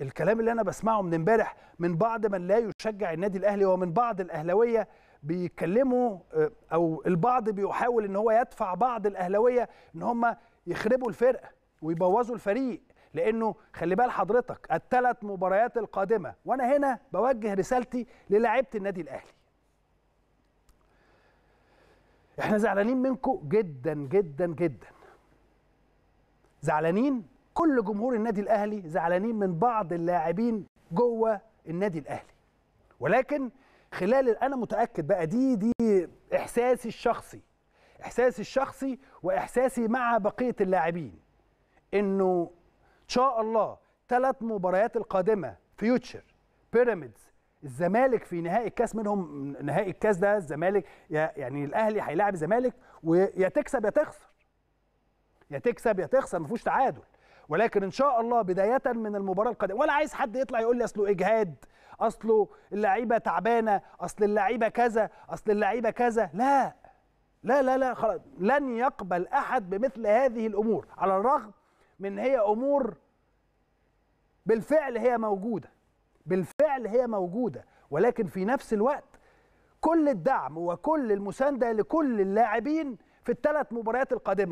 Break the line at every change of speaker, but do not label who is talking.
الكلام اللي انا بسمعه من امبارح من بعض من لا يشجع النادي الاهلي ومن بعض الاهلاويه بيتكلموا آه، او البعض بيحاول ان هو يدفع بعض الاهلاويه ان هم يخربوا الفرقه ويبوظوا الفريق لانه خلي بال حضرتك الثلاث مباريات القادمه وانا هنا بوجه رسالتي للاعيبه النادي الاهلي احنا زعلانين منكم جدا جدا جدا زعلانين كل جمهور النادي الاهلي زعلانين من بعض اللاعبين جوه النادي الاهلي ولكن خلال انا متاكد بقى دي دي احساسي الشخصي احساسي الشخصي واحساسي مع بقيه اللاعبين انه ان شاء الله ثلاث مباريات القادمه فيوتشر بيراميدز الزمالك في نهائي الكاس منهم نهائي الكاس ده الزمالك يعني الاهلي هيلاعب الزمالك ويا تكسب يا تخسر يا تكسب يا تخسر ما فيهوش تعادل ولكن ان شاء الله بدايه من المباراه القادمه ولا عايز حد يطلع يقول لي اصله اجهاد اصله اللعيبه تعبانه اصل اللعيبه كذا اصل اللعيبه كذا لا لا لا لا خلاص لن يقبل احد بمثل هذه الامور على الرغم من هي امور بالفعل هي موجوده بالفعل هي موجوده ولكن في نفس الوقت كل الدعم وكل المسانده لكل اللاعبين في الثلاث مباريات القادمه